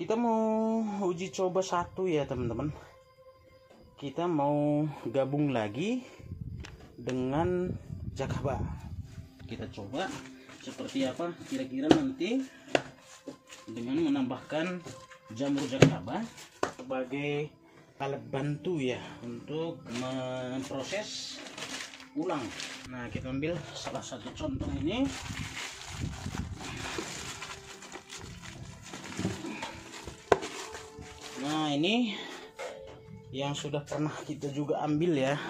kita mau uji coba satu ya teman-teman kita mau gabung lagi dengan Jakaba kita coba seperti apa kira-kira nanti dengan menambahkan jamur Jakaba sebagai alat bantu ya untuk memproses ulang nah kita ambil salah satu contoh ini ini yang sudah pernah kita juga ambil ya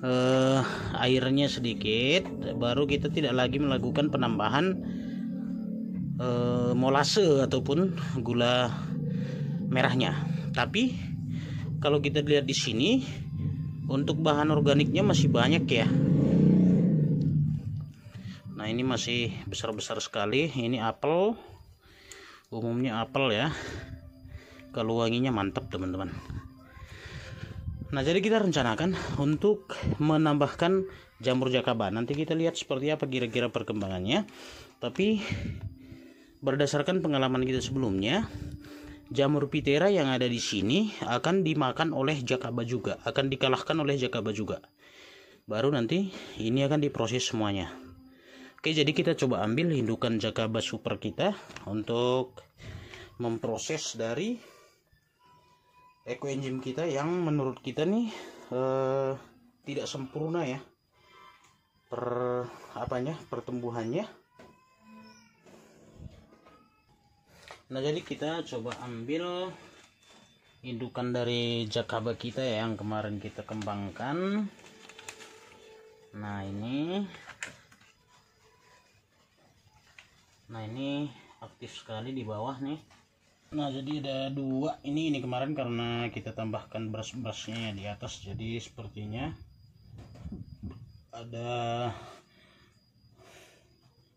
eh, airnya sedikit baru kita tidak lagi melakukan penambahan eh, molase ataupun gula merahnya tapi kalau kita lihat di sini untuk bahan organiknya masih banyak ya nah ini masih besar-besar sekali ini apel umumnya apel ya kalau wanginya mantap teman-teman nah jadi kita rencanakan untuk menambahkan jamur jakaba nanti kita lihat seperti apa kira-kira perkembangannya tapi berdasarkan pengalaman kita sebelumnya jamur pitera yang ada di sini akan dimakan oleh jakaba juga akan dikalahkan oleh jakaba juga baru nanti ini akan diproses semuanya oke jadi kita coba ambil indukan jakaba super kita untuk memproses dari engine kita yang menurut kita nih eh, tidak sempurna ya per apanya pertumbuhannya nah jadi kita coba ambil indukan dari jakaba kita ya yang kemarin kita kembangkan nah ini nah ini aktif sekali di bawah nih Nah jadi ada dua ini ini kemarin karena kita tambahkan brush-brushnya di atas jadi sepertinya ada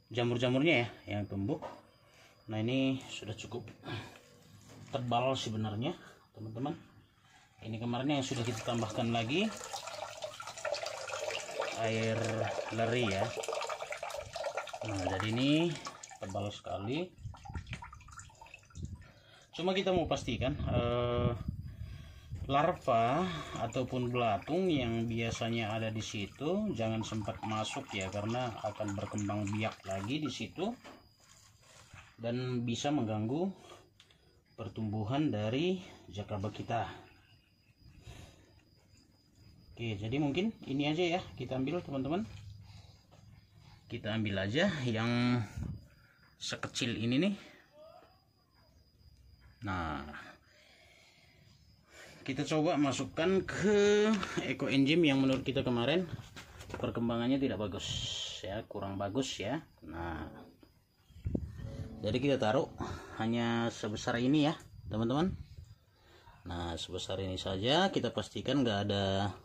jamur-jamurnya ya yang tumbuh. Nah ini sudah cukup tebal sebenarnya teman-teman. Ini kemarin yang sudah kita tambahkan lagi air leri ya. Nah jadi ini tebal sekali cuma kita mau pastikan uh, larva ataupun belatung yang biasanya ada di situ jangan sempat masuk ya karena akan berkembang biak lagi di situ dan bisa mengganggu pertumbuhan dari jakaba kita oke jadi mungkin ini aja ya kita ambil teman-teman kita ambil aja yang sekecil ini nih nah kita coba masukkan ke eco engine yang menurut kita kemarin perkembangannya tidak bagus ya kurang bagus ya nah jadi kita taruh hanya sebesar ini ya teman-teman nah sebesar ini saja kita pastikan nggak ada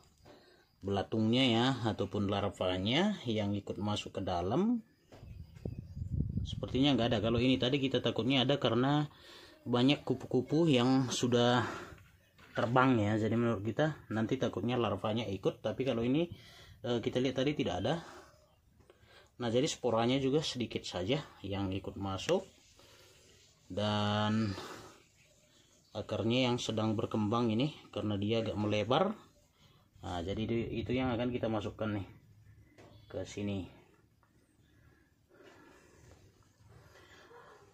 belatungnya ya ataupun larvanya yang ikut masuk ke dalam sepertinya nggak ada kalau ini tadi kita takutnya ada karena banyak kupu-kupu yang sudah terbang ya jadi menurut kita nanti takutnya larvanya ikut tapi kalau ini eh, kita lihat tadi tidak ada nah jadi sporanya juga sedikit saja yang ikut masuk dan akarnya yang sedang berkembang ini karena dia agak melebar nah jadi itu yang akan kita masukkan nih ke sini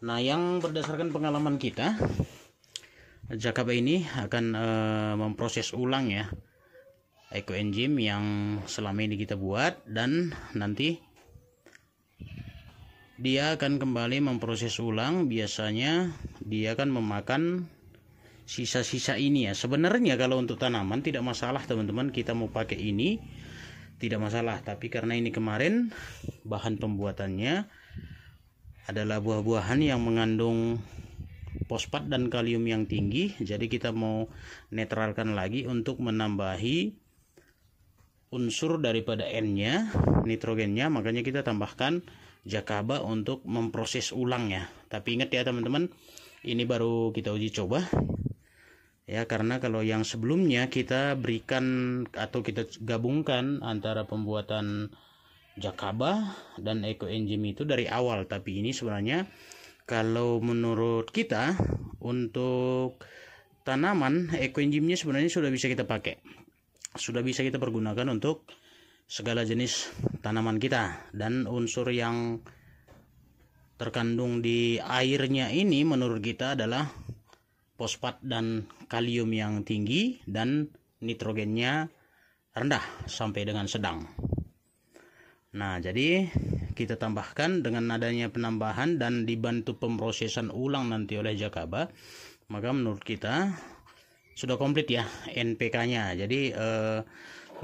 Nah, yang berdasarkan pengalaman kita, Jakaba ini akan e, memproses ulang ya Eco ekoenzim yang selama ini kita buat dan nanti dia akan kembali memproses ulang. Biasanya dia akan memakan sisa-sisa ini ya. Sebenarnya kalau untuk tanaman tidak masalah teman-teman kita mau pakai ini tidak masalah, tapi karena ini kemarin bahan pembuatannya adalah buah-buahan yang mengandung fosfat dan kalium yang tinggi jadi kita mau netralkan lagi untuk menambahi unsur daripada N-nya nitrogennya makanya kita tambahkan jakaba untuk memproses ulangnya. tapi ingat ya teman-teman ini baru kita uji coba ya karena kalau yang sebelumnya kita berikan atau kita gabungkan antara pembuatan Jakaba dan Eco Engine itu dari awal tapi ini sebenarnya kalau menurut kita untuk tanaman Eco Engine-nya sebenarnya sudah bisa kita pakai sudah bisa kita pergunakan untuk segala jenis tanaman kita dan unsur yang terkandung di airnya ini menurut kita adalah fosfat dan kalium yang tinggi dan nitrogennya rendah sampai dengan sedang. Nah, jadi kita tambahkan dengan adanya penambahan dan dibantu pemrosesan ulang nanti oleh Jakaba, maka menurut kita sudah komplit ya NPK-nya. Jadi eh,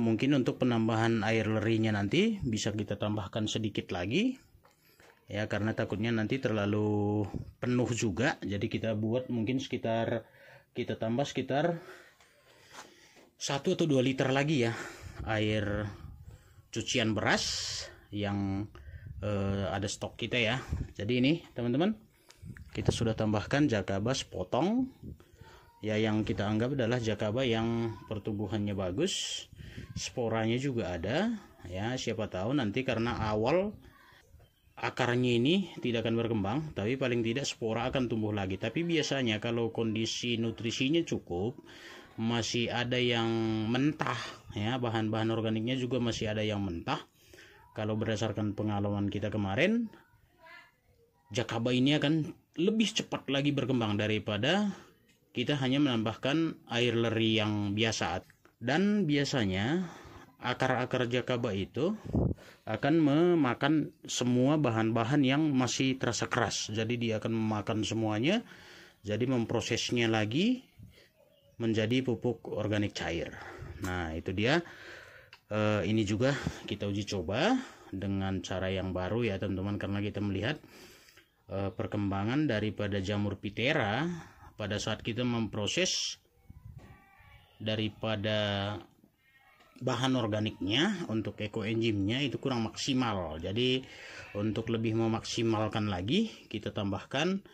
mungkin untuk penambahan air lerinya nanti bisa kita tambahkan sedikit lagi ya karena takutnya nanti terlalu penuh juga. Jadi kita buat mungkin sekitar kita tambah sekitar 1 atau 2 liter lagi ya air cucian beras yang uh, ada stok kita ya jadi ini teman-teman kita sudah tambahkan jakaba sepotong ya yang kita anggap adalah jakaba yang pertumbuhannya bagus sporanya juga ada ya siapa tahu nanti karena awal akarnya ini tidak akan berkembang tapi paling tidak spora akan tumbuh lagi tapi biasanya kalau kondisi nutrisinya cukup masih ada yang mentah ya bahan-bahan organiknya juga masih ada yang mentah kalau berdasarkan pengalaman kita kemarin jakaba ini akan lebih cepat lagi berkembang daripada kita hanya menambahkan air leri yang biasa dan biasanya akar-akar jakaba itu akan memakan semua bahan-bahan yang masih terasa keras jadi dia akan memakan semuanya jadi memprosesnya lagi menjadi pupuk organik cair. Nah, itu dia. E, ini juga kita uji coba dengan cara yang baru ya, teman-teman, karena kita melihat e, perkembangan daripada jamur pitera pada saat kita memproses daripada bahan organiknya untuk ekoenzimnya itu kurang maksimal. Jadi untuk lebih memaksimalkan lagi kita tambahkan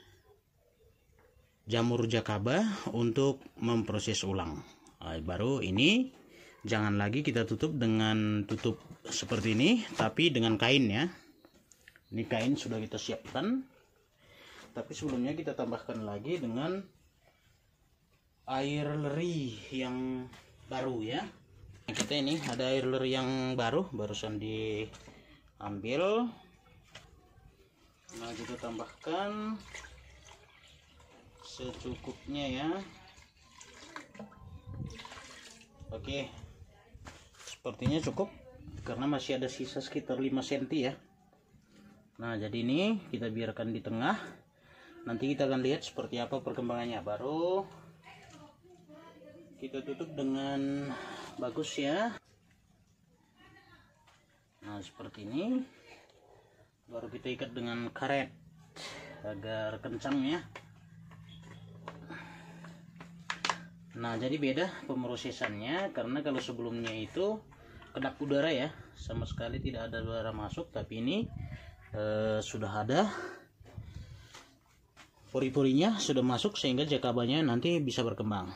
jamur jakaba untuk memproses ulang baru ini jangan lagi kita tutup dengan tutup seperti ini tapi dengan kain ya ini kain sudah kita siapkan tapi sebelumnya kita tambahkan lagi dengan air leri yang baru ya nah, kita ini ada air leri yang baru barusan diambil nah kita tambahkan secukupnya ya oke sepertinya cukup karena masih ada sisa sekitar 5 cm ya nah jadi ini kita biarkan di tengah nanti kita akan lihat seperti apa perkembangannya baru kita tutup dengan bagus ya nah seperti ini baru kita ikat dengan karet agar kencang ya Nah, jadi beda pemrosesannya karena kalau sebelumnya itu kedap udara ya, sama sekali tidak ada udara masuk, tapi ini eh, sudah ada pori-porinya sudah masuk sehingga jakabanya nanti bisa berkembang.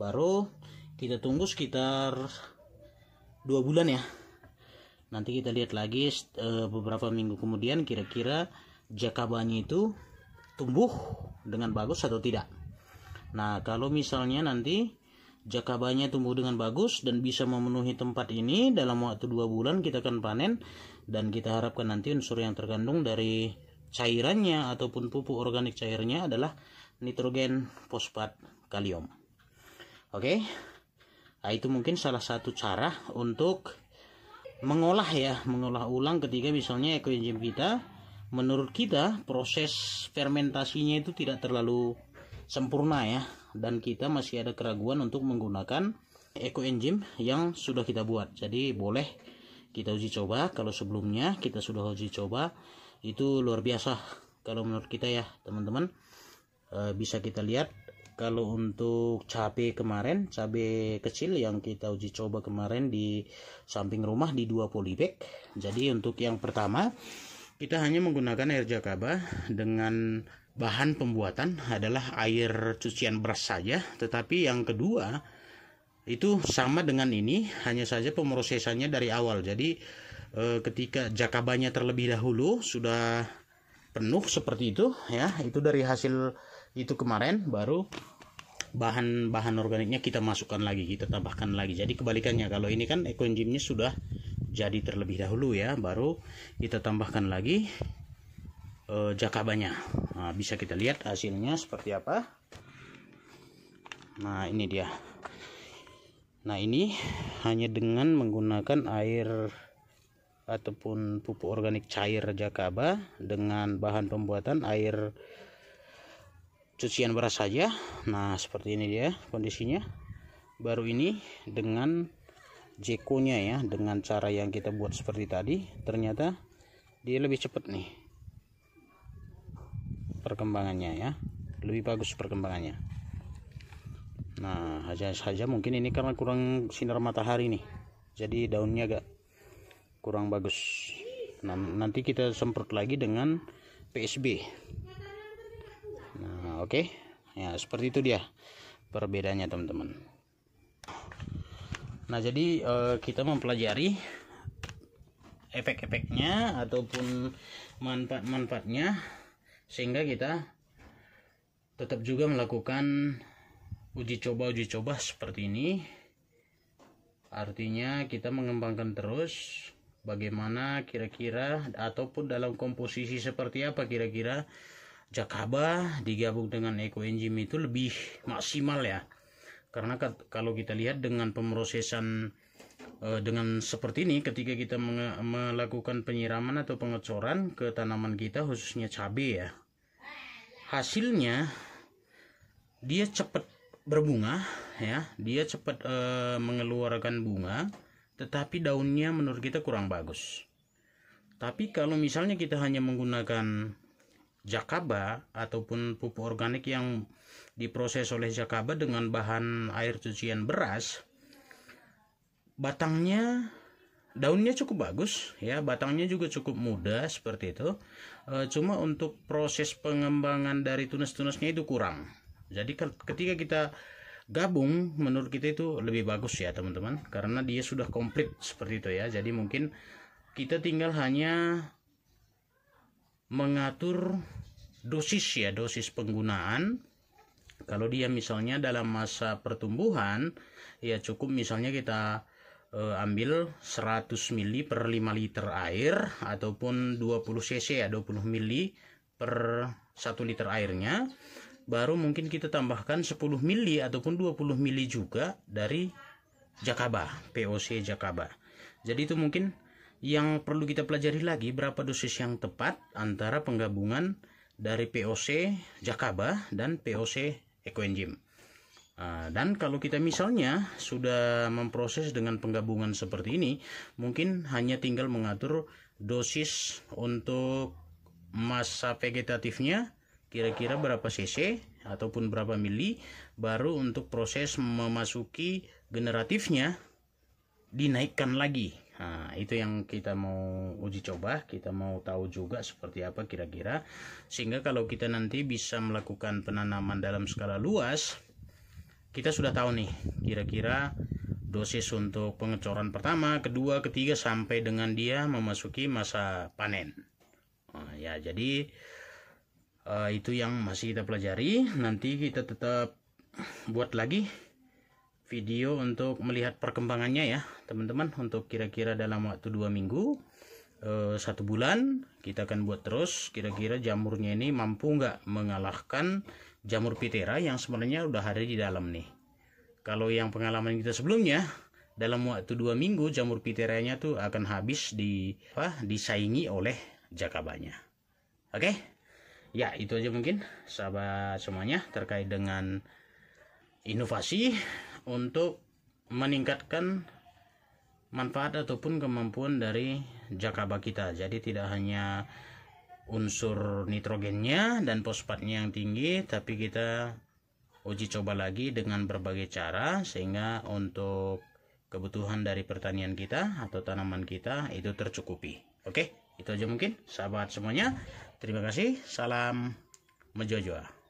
Baru kita tunggu sekitar dua bulan ya. Nanti kita lihat lagi eh, beberapa minggu kemudian kira-kira jakabanya itu tumbuh dengan bagus atau tidak. Nah, kalau misalnya nanti jakabanya tumbuh dengan bagus dan bisa memenuhi tempat ini dalam waktu dua bulan kita akan panen dan kita harapkan nanti unsur yang terkandung dari cairannya ataupun pupuk organik cairnya adalah nitrogen fosfat kalium. Oke. Okay? Nah, itu mungkin salah satu cara untuk mengolah ya, mengolah ulang ketika misalnya ekoenzim kita menurut kita proses fermentasinya itu tidak terlalu sempurna ya dan kita masih ada keraguan untuk menggunakan Eco engine yang sudah kita buat jadi boleh kita uji coba kalau sebelumnya kita sudah uji coba itu luar biasa kalau menurut kita ya teman-teman e, bisa kita lihat kalau untuk cabe kemarin cabe kecil yang kita uji coba kemarin di samping rumah di dua polybag jadi untuk yang pertama kita hanya menggunakan air jakaba dengan bahan pembuatan adalah air cucian beras saja, tetapi yang kedua itu sama dengan ini, hanya saja pemrosesannya dari awal. Jadi eh, ketika jakabanya terlebih dahulu sudah penuh seperti itu ya, itu dari hasil itu kemarin baru bahan-bahan organiknya kita masukkan lagi, kita tambahkan lagi. Jadi kebalikannya kalau ini kan ekoenzimnya sudah jadi terlebih dahulu ya, baru kita tambahkan lagi e, jakabanya nah, bisa kita lihat hasilnya seperti apa nah ini dia nah ini hanya dengan menggunakan air ataupun pupuk organik cair jakaba dengan bahan pembuatan air cucian beras saja nah seperti ini dia kondisinya baru ini dengan jekonya ya dengan cara yang kita buat seperti tadi ternyata dia lebih cepat nih perkembangannya ya lebih bagus perkembangannya nah hanya saja mungkin ini karena kurang sinar matahari nih jadi daunnya agak kurang bagus nah, nanti kita semprot lagi dengan PSB nah oke okay. ya seperti itu dia perbedaannya teman-teman nah jadi uh, kita mempelajari efek-efeknya ataupun manfaat-manfaatnya sehingga kita tetap juga melakukan uji coba uji coba seperti ini artinya kita mengembangkan terus bagaimana kira-kira ataupun dalam komposisi seperti apa kira-kira Jakaba digabung dengan Eco Enzyme itu lebih maksimal ya karena kalau kita lihat dengan pemrosesan eh, dengan seperti ini ketika kita melakukan penyiraman atau pengecoran ke tanaman kita khususnya cabai ya hasilnya dia cepat berbunga ya dia cepat e, mengeluarkan bunga tetapi daunnya menurut kita kurang bagus tapi kalau misalnya kita hanya menggunakan jakaba ataupun pupuk organik yang diproses oleh jakaba dengan bahan air cucian beras batangnya daunnya cukup bagus ya batangnya juga cukup muda seperti itu e, cuma untuk proses pengembangan dari tunas-tunasnya itu kurang jadi ketika kita gabung menurut kita itu lebih bagus ya teman-teman karena dia sudah komplit seperti itu ya jadi mungkin kita tinggal hanya mengatur dosis ya dosis penggunaan kalau dia misalnya dalam masa pertumbuhan ya cukup misalnya kita eh, ambil 100 mili per 5 liter air ataupun 20 cc ya 20 mili per 1 liter airnya baru mungkin kita tambahkan 10 mili ataupun 20 mili juga dari Jakaba POC Jakaba jadi itu mungkin yang perlu kita pelajari lagi berapa dosis yang tepat antara penggabungan dari POC Jakaba dan POC ekoenzim Ah, dan kalau kita misalnya sudah memproses dengan penggabungan seperti ini, mungkin hanya tinggal mengatur dosis untuk masa vegetatifnya kira-kira berapa cc ataupun berapa mili baru untuk proses memasuki generatifnya dinaikkan lagi. Nah, itu yang kita mau uji coba, kita mau tahu juga seperti apa kira-kira sehingga kalau kita nanti bisa melakukan penanaman dalam skala luas kita sudah tahu nih kira-kira dosis untuk pengecoran pertama, kedua, ketiga sampai dengan dia memasuki masa panen. Nah, ya, jadi uh, itu yang masih kita pelajari. Nanti kita tetap buat lagi video untuk melihat perkembangannya ya, teman-teman. Untuk kira-kira dalam waktu dua minggu, eh, satu bulan, kita akan buat terus. Kira-kira jamurnya ini mampu nggak mengalahkan jamur pitera yang sebenarnya udah ada di dalam nih. Kalau yang pengalaman kita sebelumnya, dalam waktu dua minggu jamur piteranya tuh akan habis di apa disaingi oleh jakabanya. Oke? Okay? Ya, itu aja mungkin sahabat semuanya terkait dengan inovasi untuk meningkatkan manfaat ataupun kemampuan dari jakaba kita. Jadi tidak hanya unsur nitrogennya dan fosfatnya yang tinggi tapi kita uji coba lagi dengan berbagai cara sehingga untuk kebutuhan dari pertanian kita atau tanaman kita itu tercukupi oke itu aja mungkin sahabat semuanya terima kasih salam mejojoa